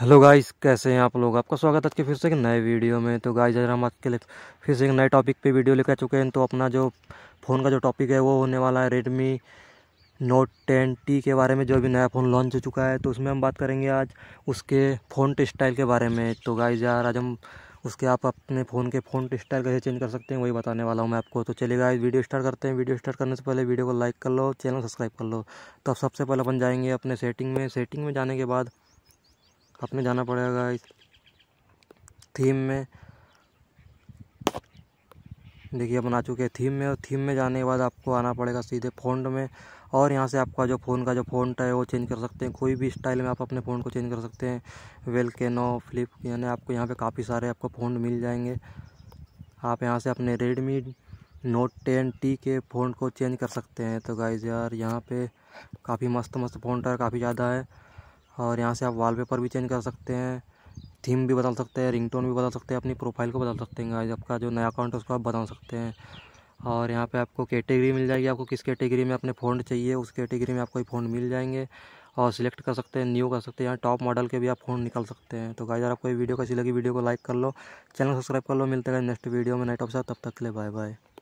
hello guys कैसे हैं आप लोग आपका स्वागत है कि फिर से एक नए वीडियो में तो गाइस अगर हम आज के लिए फिर से एक नए टॉपिक पे वीडियो लेकर चुके हैं तो अपना जो फ़ोन का जो टॉपिक है वो होने वाला है रेडमी नोट टेन टी के बारे में जो अभी नया फ़ोन लॉन्च हो चुका है तो उसमें हम बात करेंगे आज उसके फ़ोन स्टाइल के बारे में तो गाइज यार आज हम उसके आप अपने फ़ोन के फ़ोन स्टाइल कैसे चेंज कर सकते हैं वही बताने वाला हूँ मैं आपको तो चलिए गाइज वीडियो स्टार्ट करते हैं वीडियो स्टार्ट करने से पहले वीडियो को लाइक कर लो चैनल सब्सक्राइब कर लो तो सबसे पहले अपन जाएंगे अपने सेटिंग में सेटिंग में जाने के बाद अपने जाना पड़ेगा इस थीम में देखिए अपन आ चुके हैं थीम में और थीम में जाने के बाद आपको आना पड़ेगा सीधे फ़ॉन्ट में और यहाँ से आपका जो फ़ोन का जो फ़ॉन्ट है वो चेंज कर सकते हैं कोई भी स्टाइल में आप अपने फ़ोन को चेंज कर सकते हैं वेल कैनो फ्लिप यानी आपको यहाँ पे काफ़ी सारे आपको फ़ोन मिल जाएंगे आप यहाँ से अपने रेडमी नोट टेन टी के फ़ोन को चेंज कर सकते हैं तो गाइज यार यहाँ पर काफ़ी मस्त मस्त फ़ोन काफ़ी ज़्यादा है और यहाँ से आप वॉलपेपर भी चेंज कर सकते हैं थीम भी बदल सकते हैं रिंगटोन भी बदल सकते हैं अपनी प्रोफाइल को बदल सकते हैं गाइज आपका जो नया अकाउंट है उसको आप बदल सकते हैं और यहाँ पे आपको कैटेगरी मिल जाएगी आपको किस कैटेगरी में अपने फ़ोन चाहिए उस कैटेगरी में आपको ये फ़ोन मिल जाएंगे और सिलेक्ट कर सकते हैं न्यू कर सकते हैं यहाँ टॉप मॉडल के भी आप फ़ोन निकाल सकते हैं तो गाइज आपको ये वीडियो कैसी लगी वीडियो को लाइक कर लो चैनल सब्सक्राइब कर लो मिलते हैं नेक्स्ट वीडियो में नाइट टॉप साहब तब तक के लिए बाय बाय